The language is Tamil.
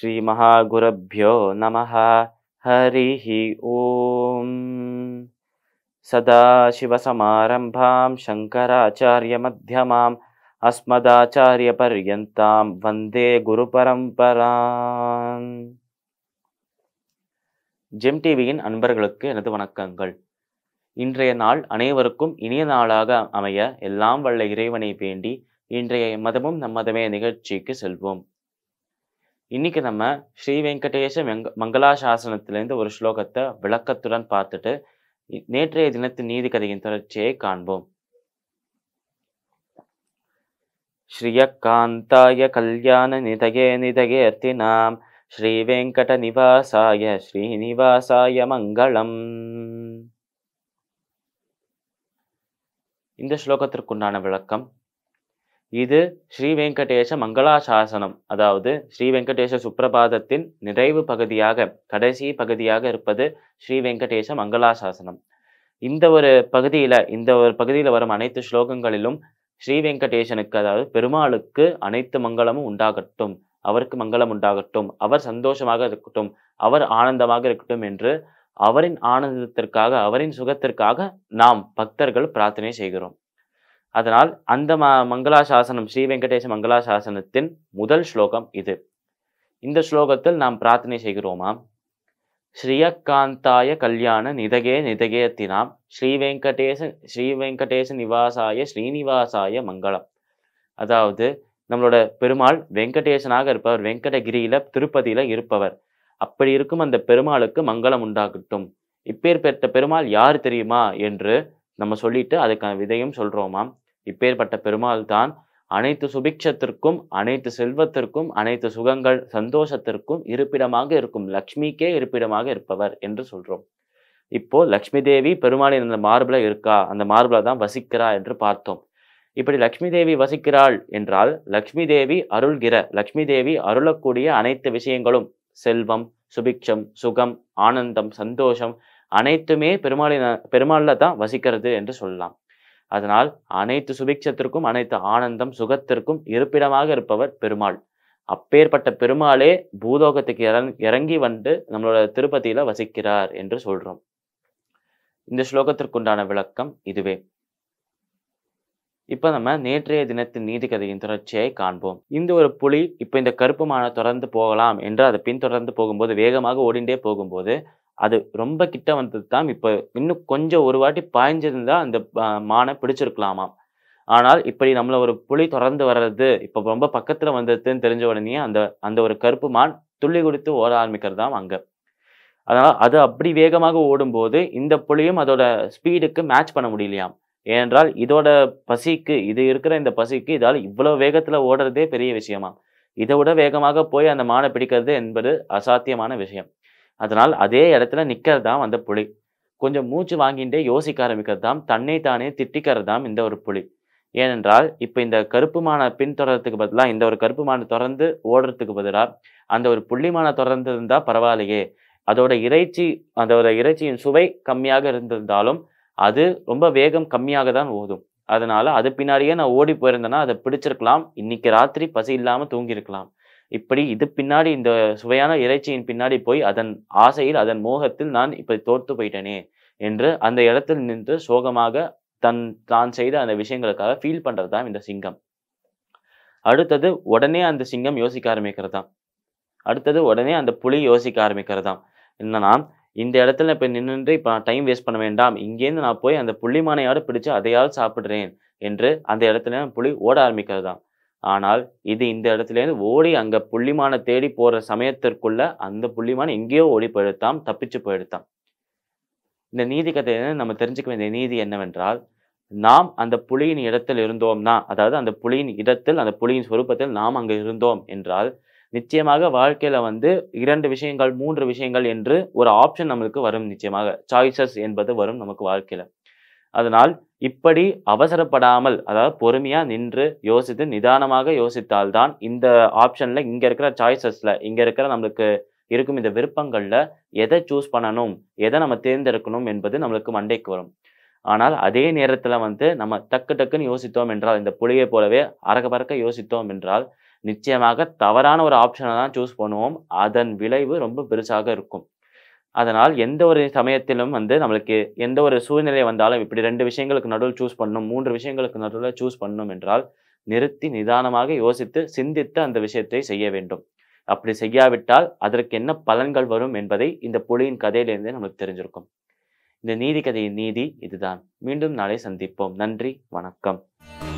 ஸ்ரீ ஸ்ரீமஹாகுரப்போ நம ஹரி ஓம் சதாசிவசமாரம்பாம் சங்கராச்சாரியமத்தியமாம் அஸ்மதாச்சாரியபர்யந்தாம் வந்தே குரு பரம்பராம் ஜெம் டிவியின் அன்பர்களுக்கு எனது வணக்கங்கள் இன்றைய நாள் அனைவருக்கும் இனிய நாளாக அமைய எல்லாம் வல்ல இறைவனை வேண்டி இன்றைய மதமும் நம்மதமே நிகழ்ச்சிக்கு செல்வோம் இன்னைக்கு நம்ம ஸ்ரீ வெங்கடேஷ மங்களா சாசனத்திலேருந்து ஒரு ஸ்லோகத்தை விளக்கத்துடன் பார்த்துட்டு நேற்றைய தினத்து நீதி கதையின் தொடர்ச்சியை காண்போம் ஸ்ரீயக்காந்தாய கல்யாண நிதகே நிதகேர்த்தி நாம் ஸ்ரீ வெங்கட நிவாசாய ஸ்ரீநிவாசாய மங்களம் இந்த ஸ்லோகத்திற்குண்டான விளக்கம் இது ஸ்ரீ மங்களா மங்களாசாசனம் அதாவது ஸ்ரீ வெங்கடேச சுப்பிரபாதத்தின் நிறைவு பகுதியாக கடைசி பகுதியாக இருப்பது ஸ்ரீ மங்களா மங்களாசாசனம் இந்த ஒரு பகுதியில் இந்த ஒரு பகுதியில் வரும் அனைத்து ஸ்லோகங்களிலும் ஸ்ரீ வெங்கடேசனுக்கு அதாவது பெருமாளுக்கு அனைத்து மங்களமும் உண்டாகட்டும் அவருக்கு மங்களம் உண்டாகட்டும் அவர் சந்தோஷமாக இருக்கட்டும் அவர் ஆனந்தமாக இருக்கட்டும் என்று அவரின் ஆனந்தத்திற்காக அவரின் சுகத்திற்காக நாம் பக்தர்கள் பிரார்த்தனை செய்கிறோம் அதனால் அந்த ம மங்களாசாசனம் ஸ்ரீ வெங்கடேச மங்களாசாசனத்தின் முதல் ஸ்லோகம் இது இந்த ஸ்லோகத்தில் நாம் பிரார்த்தனை செய்கிறோமாம் ஸ்ரீயக்காந்தாய கல்யாண நிதகே நிதகேத்தினாம் ஸ்ரீ வெங்கடேச ஸ்ரீ வெங்கடேச நிவாசாய ஸ்ரீனிவாசாய மங்களம் அதாவது நம்மளோட பெருமாள் வெங்கடேசனாக இருப்பவர் வெங்கடகிரியில திருப்பதியில இருப்பவர் அப்படி இருக்கும் அந்த பெருமாளுக்கு மங்களம் உண்டாகட்டும் இப்பேற்பட்ட பெருமாள் யார் தெரியுமா என்று நம்ம சொல்லிட்டு அதுக்கான விதையும் சொல்கிறோமா இப்பேற்பட்ட பெருமாள் தான் அனைத்து சுபிக்ஷத்திற்கும் அனைத்து செல்வத்திற்கும் அனைத்து சுகங்கள் சந்தோஷத்திற்கும் இருப்பிடமாக இருக்கும் லக்ஷ்மிக்கே இருப்பிடமாக இருப்பவர் என்று சொல்கிறோம் இப்போ லக்ஷ்மி தேவி பெருமாளின் அந்த மார்பில் இருக்கா அந்த மார்பில் தான் வசிக்கிறா என்று பார்த்தோம் இப்படி லக்ஷ்மி தேவி வசிக்கிறாள் என்றால் லக்ஷ்மி தேவி அருள்கிற லக்ஷ்மி தேவி அருளக்கூடிய அனைத்து விஷயங்களும் செல்வம் சுபிக்ஷம் சுகம் ஆனந்தம் சந்தோஷம் அனைத்துமே பெருமாளின் பெருமாளில் தான் வசிக்கிறது என்று சொல்லலாம் அதனால் அனைத்து சுபிக்ஷத்திற்கும் அனைத்து ஆனந்தம் சுகத்திற்கும் இருப்பிடமாக இருப்பவர் பெருமாள் அப்பேற்பட்ட பெருமாளே பூதோகத்துக்கு இறங் இறங்கி வந்து நம்மளோட திருப்பதியில வசிக்கிறார் என்று சொல்றோம் இந்த ஸ்லோகத்திற்குண்டான விளக்கம் இதுவே இப்போ நம்ம நேற்றைய தினத்தின் நீதி கதையின் தொடர்ச்சியை காண்போம் இந்த ஒரு புலி இப்போ இந்த கருப்பு மானை தொடர்ந்து போகலாம் என்று அதை பின்தொடர்ந்து போகும்போது வேகமாக ஓடிண்டே போகும்போது அது ரொம்ப கிட்ட வந்தது தான் இப்போ இன்னும் கொஞ்சம் ஒரு வாட்டி பாய்ஞ்சிருந்தா அந்த மானை பிடிச்சிருக்கலாமாம் ஆனால் இப்படி நம்மளை ஒரு புலி தொடர்ந்து வர்றது இப்போ ரொம்ப பக்கத்தில் வந்ததுன்னு தெரிஞ்ச உடனே அந்த அந்த ஒரு கருப்பு மான் துள்ளி குடித்து ஓட ஆரம்பிக்கிறது தான் அங்கே அதனால் அது அப்படி வேகமாக ஓடும்போது இந்த புலியும் அதோட ஸ்பீடுக்கு மேட்ச் பண்ண முடியலையாம் ஏனென்றால் இதோட பசிக்கு இது இருக்கிற இந்த பசிக்கு இதால் இவ்வளோ வேகத்தில் ஓடுறதே பெரிய விஷயமா இதை விட வேகமாக போய் அந்த மானை பிடிக்கிறது என்பது அசாத்தியமான விஷயம் அதனால் அதே இடத்துல நிற்கிறது தான் அந்த புலி கொஞ்சம் மூச்சு வாங்கிட்டே யோசிக்க ஆரம்பிக்கிறது தான் தன்னை தானே திட்டிக்கிறது தான் இந்த ஒரு புலி ஏனென்றால் இப்போ இந்த கருப்புமான பின்தொடர்றதுக்கு பதிலாக இந்த ஒரு கருப்புமான தொடர்ந்து ஓடுறதுக்கு பதிலாக அந்த ஒரு புள்ளிமான தொடர்ந்து இருந்தால் பரவாயில்லையே அதோட இறைச்சி அதோட இறைச்சியின் சுவை கம்மியாக இருந்திருந்தாலும் அது ரொம்ப வேகம் கம்மியாக தான் ஓதும் அதனால அது பின்னாடியே நான் ஓடி போயிருந்தேன்னா அதை பிடிச்சிருக்கலாம் இன்னைக்கு ராத்திரி பசி இல்லாமல் தூங்கியிருக்கலாம் இப்படி இது பின்னாடி இந்த சுவையான இறைச்சியின் பின்னாடி போய் அதன் ஆசையில் அதன் மோகத்தில் நான் இப்படி தோற்று போயிட்டேனே என்று அந்த இடத்தில் நின்று சோகமாக தன் தான் செய்த அந்த விஷயங்களுக்காக ஃபீல் பண்ணுறது தான் இந்த சிங்கம் அடுத்தது உடனே அந்த சிங்கம் யோசிக்க தான் அடுத்தது உடனே அந்த புலி யோசிக்க தான் என்னன்னா இந்த இடத்துல இப்போ நின்று இப்போ நான் டைம் வேஸ்ட் பண்ண வேண்டாம் இங்கேருந்து நான் போய் அந்த புள்ளிமானையோட பிடிச்சு அதையாவது சாப்பிட்றேன் என்று அந்த இடத்துல புலி ஓட ஆரம்பிக்கிறது தான் ஆனால் இது இந்த இடத்துலேருந்து ஓடி அங்கே புள்ளிமானை தேடி போகிற சமயத்திற்குள்ள அந்த புள்ளிமான எங்கேயோ ஓடி போயிடுத்தான் தப்பிச்சு போயிடுத்தான் இந்த நீதி கதையை நம்ம தெரிஞ்சுக்க வேண்டிய நீதி என்னவென்றால் நாம் அந்த புலியின் இடத்தில் இருந்தோம்னா அதாவது அந்த புலியின் இடத்தில் அந்த புலியின் சொரூபத்தில் நாம் அங்கே இருந்தோம் என்றால் நிச்சயமாக வாழ்க்கையில் வந்து இரண்டு விஷயங்கள் மூன்று விஷயங்கள் என்று ஒரு ஆப்ஷன் நம்மளுக்கு வரும் நிச்சயமாக சாய்ஸஸ் என்பது வரும் நமக்கு வாழ்க்கையில் அதனால் இப்படி அவசரப்படாமல் அதாவது பொறுமையாக நின்று யோசித்து நிதானமாக யோசித்தால்தான் இந்த ஆப்ஷனில் இங்கே இருக்கிற சாய்ஸஸில் இங்கே இருக்கிற நம்மளுக்கு இருக்கும் இந்த விருப்பங்களில் எதை சூஸ் பண்ணணும் எதை நம்ம தேர்ந்தெடுக்கணும் என்பது நம்மளுக்கு மண்டைக்கு வரும் ஆனால் அதே நேரத்தில் வந்து நம்ம டக்கு டக்குன்னு யோசித்தோம் என்றால் இந்த புலியை போலவே அரக பறக்க யோசித்தோம் என்றால் நிச்சயமாக தவறான ஒரு ஆப்ஷனை தான் சூஸ் பண்ணுவோம் அதன் விளைவு ரொம்ப பெருசாக இருக்கும் அதனால் எந்த ஒரு சமயத்திலும் வந்து நம்மளுக்கு எந்த ஒரு சூழ்நிலை வந்தாலும் இப்படி ரெண்டு விஷயங்களுக்கு நடுவில் சூஸ் பண்ணணும் மூன்று விஷயங்களுக்கு நடுவில் சூஸ் பண்ணணும் என்றால் நிறுத்தி நிதானமாக யோசித்து சிந்தித்து அந்த விஷயத்தை செய்ய வேண்டும் அப்படி செய்யாவிட்டால் அதற்கு என்ன பலன்கள் வரும் என்பதை இந்த புலியின் கதையிலிருந்தே நம்மளுக்கு தெரிஞ்சிருக்கும் இந்த நீதி கதையின் நீதி இதுதான் மீண்டும் நாளை சந்திப்போம் நன்றி வணக்கம்